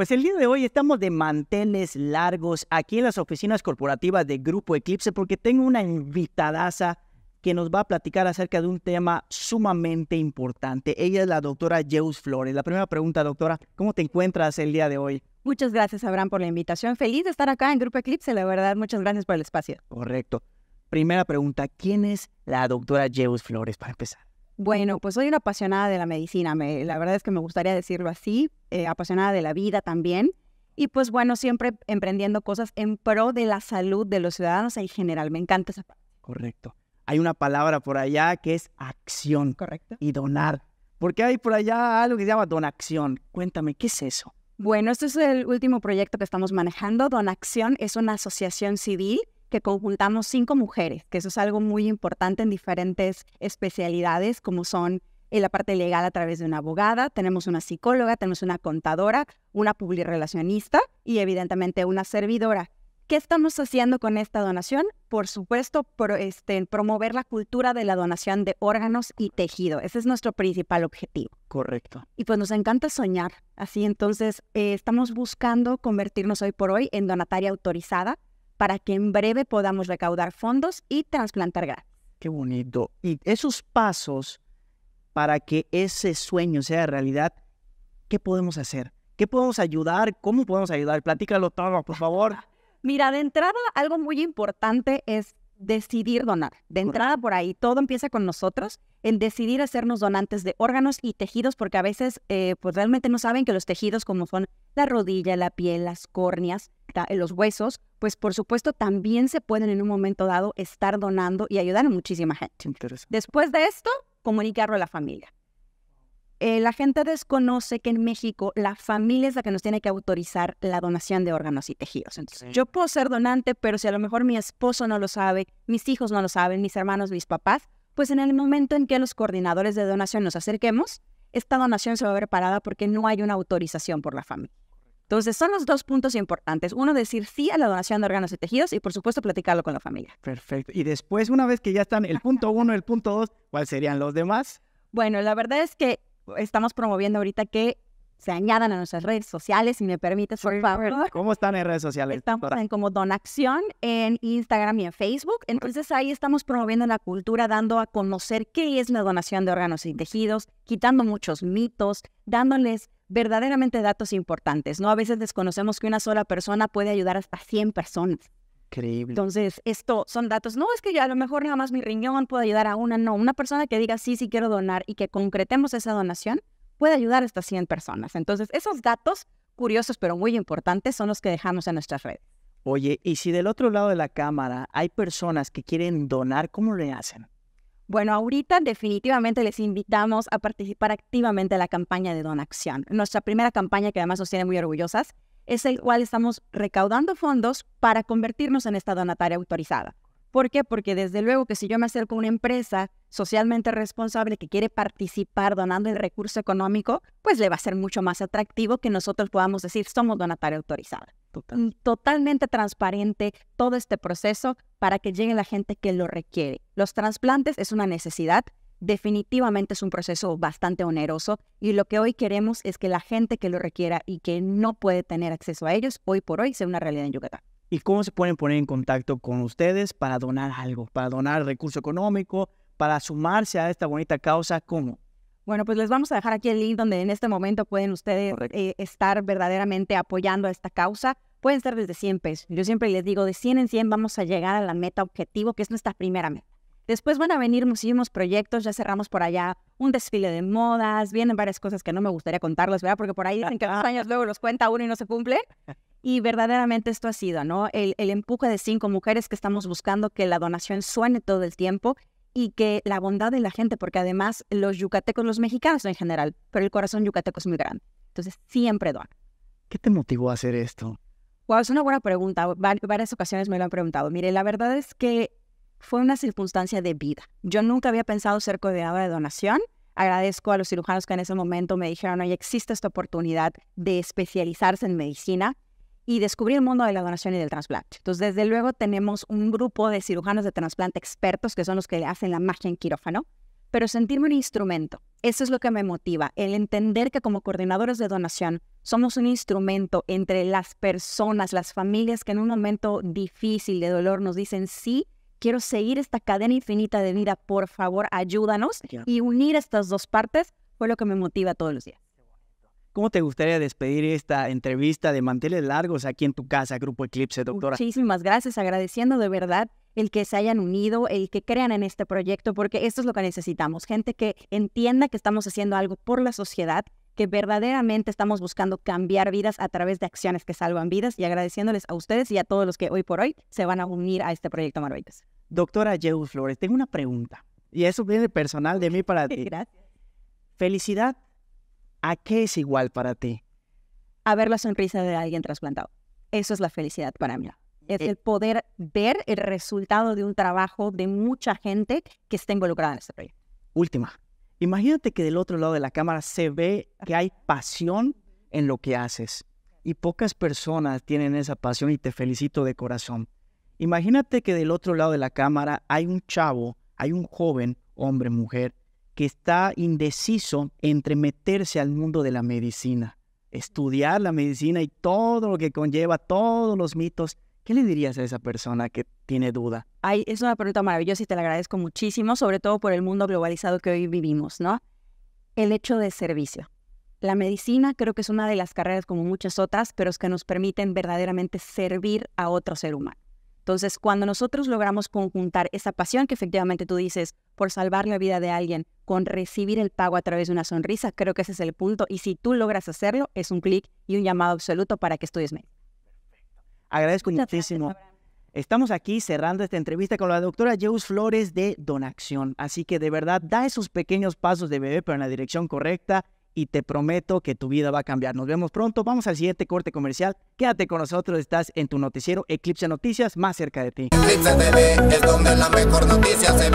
Pues el día de hoy estamos de manteles largos aquí en las oficinas corporativas de Grupo Eclipse porque tengo una invitadaza que nos va a platicar acerca de un tema sumamente importante. Ella es la doctora Jeus Flores. La primera pregunta, doctora, ¿cómo te encuentras el día de hoy? Muchas gracias, Abraham, por la invitación. Feliz de estar acá en Grupo Eclipse, la verdad. Muchas gracias por el espacio. Correcto. Primera pregunta, ¿quién es la doctora Jeus Flores para empezar? Bueno, pues soy una apasionada de la medicina, la verdad es que me gustaría decirlo así, eh, apasionada de la vida también. Y pues bueno, siempre emprendiendo cosas en pro de la salud de los ciudadanos en general. Me encanta esa palabra. Correcto. Hay una palabra por allá que es acción. Correcto. Y donar. Porque hay por allá algo que se llama donación. Cuéntame, ¿qué es eso? Bueno, este es el último proyecto que estamos manejando. Donacción es una asociación civil que conjuntamos cinco mujeres, que eso es algo muy importante en diferentes especialidades, como son en eh, la parte legal a través de una abogada, tenemos una psicóloga, tenemos una contadora, una publirelacionista y evidentemente una servidora. ¿Qué estamos haciendo con esta donación? Por supuesto, este, promover la cultura de la donación de órganos y tejido. Ese es nuestro principal objetivo. Correcto. Y pues nos encanta soñar. Así entonces, eh, estamos buscando convertirnos hoy por hoy en donataria autorizada para que en breve podamos recaudar fondos y trasplantar gas Qué bonito. Y esos pasos para que ese sueño sea realidad, ¿qué podemos hacer? ¿Qué podemos ayudar? ¿Cómo podemos ayudar? Platícalo todo, por favor. Mira, de entrada, algo muy importante es decidir donar. De entrada por ahí, todo empieza con nosotros, en decidir hacernos donantes de órganos y tejidos, porque a veces eh, pues, realmente no saben que los tejidos como son la rodilla, la piel, las córneas, en los huesos, pues por supuesto también se pueden en un momento dado estar donando y ayudar a muchísima gente. Después de esto, comunicarlo a la familia. Eh, la gente desconoce que en México la familia es la que nos tiene que autorizar la donación de órganos y tejidos. yo puedo ser donante, pero si a lo mejor mi esposo no lo sabe, mis hijos no lo saben, mis hermanos, mis papás, pues en el momento en que los coordinadores de donación nos acerquemos, esta donación se va a ver parada porque no hay una autorización por la familia. Entonces, son los dos puntos importantes. Uno, decir sí a la donación de órganos y tejidos y, por supuesto, platicarlo con la familia. Perfecto. Y después, una vez que ya están el punto uno, el punto dos, ¿cuáles serían los demás? Bueno, la verdad es que estamos promoviendo ahorita que se añadan a nuestras redes sociales, si me permites, por favor. ¿Cómo están en redes sociales? Estamos como Donación en Instagram y en Facebook. Entonces ahí estamos promoviendo la cultura, dando a conocer qué es la donación de órganos y tejidos, quitando muchos mitos, dándoles verdaderamente datos importantes, ¿no? A veces desconocemos que una sola persona puede ayudar hasta 100 personas. Increíble. Entonces, esto son datos. No es que ya a lo mejor nada más mi riñón puede ayudar a una, no. Una persona que diga sí, sí quiero donar y que concretemos esa donación puede ayudar hasta 100 personas. Entonces, esos datos curiosos pero muy importantes son los que dejamos en nuestra red. Oye, y si del otro lado de la cámara hay personas que quieren donar, ¿cómo le hacen? Bueno, ahorita definitivamente les invitamos a participar activamente en la campaña de Donación. Nuestra primera campaña que además nos tiene muy orgullosas es el cual estamos recaudando fondos para convertirnos en esta donataria autorizada. ¿Por qué? Porque desde luego que si yo me acerco a una empresa socialmente responsable que quiere participar donando el recurso económico, pues le va a ser mucho más atractivo que nosotros podamos decir somos donataria autorizada. Mm, totalmente transparente todo este proceso para que llegue la gente que lo requiere. Los trasplantes es una necesidad, definitivamente es un proceso bastante oneroso y lo que hoy queremos es que la gente que lo requiera y que no puede tener acceso a ellos, hoy por hoy sea una realidad en Yucatán. ¿Y cómo se pueden poner en contacto con ustedes para donar algo, para donar recurso económico, para sumarse a esta bonita causa? ¿Cómo? Bueno, pues les vamos a dejar aquí el link donde en este momento pueden ustedes eh, estar verdaderamente apoyando a esta causa. Pueden ser desde 100 pesos. Yo siempre les digo, de 100 en 100 vamos a llegar a la meta objetivo, que es nuestra primera meta. Después van a venir muchísimos proyectos, ya cerramos por allá un desfile de modas, vienen varias cosas que no me gustaría contarles, ¿verdad? Porque por ahí dicen que años luego los cuenta uno y no se cumple. Y verdaderamente esto ha sido, ¿no? El, el empuje de cinco mujeres que estamos buscando que la donación suene todo el tiempo y que la bondad de la gente, porque además los yucatecos, los mexicanos en general, pero el corazón yucateco es muy grande. Entonces, siempre doan. ¿Qué te motivó a hacer esto? Wow, es una buena pregunta. varias ocasiones me lo han preguntado. Mire, la verdad es que fue una circunstancia de vida. Yo nunca había pensado ser coordinadora de donación. Agradezco a los cirujanos que en ese momento me dijeron, oye, existe esta oportunidad de especializarse en medicina y descubrí el mundo de la donación y del trasplante. Entonces, desde luego tenemos un grupo de cirujanos de trasplante expertos que son los que hacen la magia en quirófano, pero sentirme un instrumento, eso es lo que me motiva, el entender que como coordinadores de donación somos un instrumento entre las personas, las familias que en un momento difícil de dolor nos dicen sí. Quiero seguir esta cadena infinita de vida, por favor, ayúdanos. Y unir estas dos partes fue lo que me motiva todos los días. ¿Cómo te gustaría despedir esta entrevista de manteles largos aquí en tu casa, Grupo Eclipse, doctora? Muchísimas gracias, agradeciendo de verdad el que se hayan unido, el que crean en este proyecto, porque esto es lo que necesitamos, gente que entienda que estamos haciendo algo por la sociedad, que verdaderamente estamos buscando cambiar vidas a través de acciones que salvan vidas y agradeciéndoles a ustedes y a todos los que hoy por hoy se van a unir a este proyecto Maravillas. Doctora Yeus Flores, tengo una pregunta y eso viene personal de mí para ti. Gracias. Felicidad ¿A qué es igual para ti? A ver la sonrisa de alguien trasplantado. Eso es la felicidad para mí. Es eh el poder ver el resultado de un trabajo de mucha gente que está involucrada en este proyecto. Última. Imagínate que del otro lado de la cámara se ve que hay pasión en lo que haces y pocas personas tienen esa pasión y te felicito de corazón. Imagínate que del otro lado de la cámara hay un chavo, hay un joven, hombre, mujer, que está indeciso entre meterse al mundo de la medicina, estudiar la medicina y todo lo que conlleva, todos los mitos. ¿Qué le dirías a esa persona que tiene duda? Ay, es una pregunta maravillosa y te la agradezco muchísimo, sobre todo por el mundo globalizado que hoy vivimos, ¿no? El hecho de servicio. La medicina creo que es una de las carreras como muchas otras, pero es que nos permiten verdaderamente servir a otro ser humano. Entonces, cuando nosotros logramos conjuntar esa pasión que efectivamente tú dices por salvar la vida de alguien, con recibir el pago a través de una sonrisa. Creo que ese es el punto. Y si tú logras hacerlo, es un clic y un llamado absoluto para que estudies Perfecto. Agradezco muchísimo. Estamos aquí cerrando esta entrevista con la doctora Jeus Flores de Donación. Así que de verdad, da esos pequeños pasos de bebé, pero en la dirección correcta. Y te prometo que tu vida va a cambiar. Nos vemos pronto. Vamos al siguiente corte comercial. Quédate con nosotros. Estás en tu noticiero Eclipse Noticias, más cerca de ti. Eclipse TV es donde la mejor noticia se